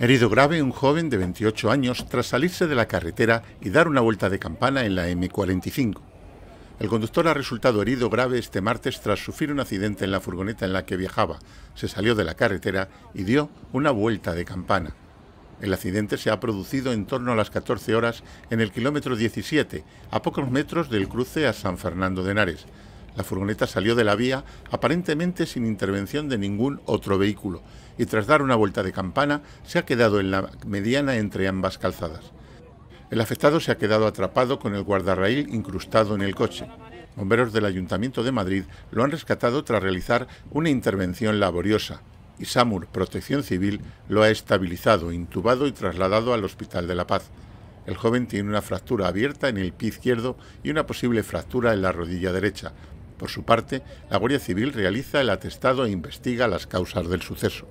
Herido grave un joven de 28 años tras salirse de la carretera y dar una vuelta de campana en la M45. El conductor ha resultado herido grave este martes tras sufrir un accidente en la furgoneta en la que viajaba. Se salió de la carretera y dio una vuelta de campana. El accidente se ha producido en torno a las 14 horas en el kilómetro 17, a pocos metros del cruce a San Fernando de Henares. La furgoneta salió de la vía aparentemente sin intervención de ningún otro vehículo y tras dar una vuelta de campana se ha quedado en la mediana entre ambas calzadas. El afectado se ha quedado atrapado con el guardarraíl incrustado en el coche. Bomberos del Ayuntamiento de Madrid lo han rescatado tras realizar una intervención laboriosa y SAMUR Protección Civil lo ha estabilizado, intubado y trasladado al Hospital de la Paz. El joven tiene una fractura abierta en el pie izquierdo y una posible fractura en la rodilla derecha, por su parte, la Guardia Civil realiza el atestado e investiga las causas del suceso.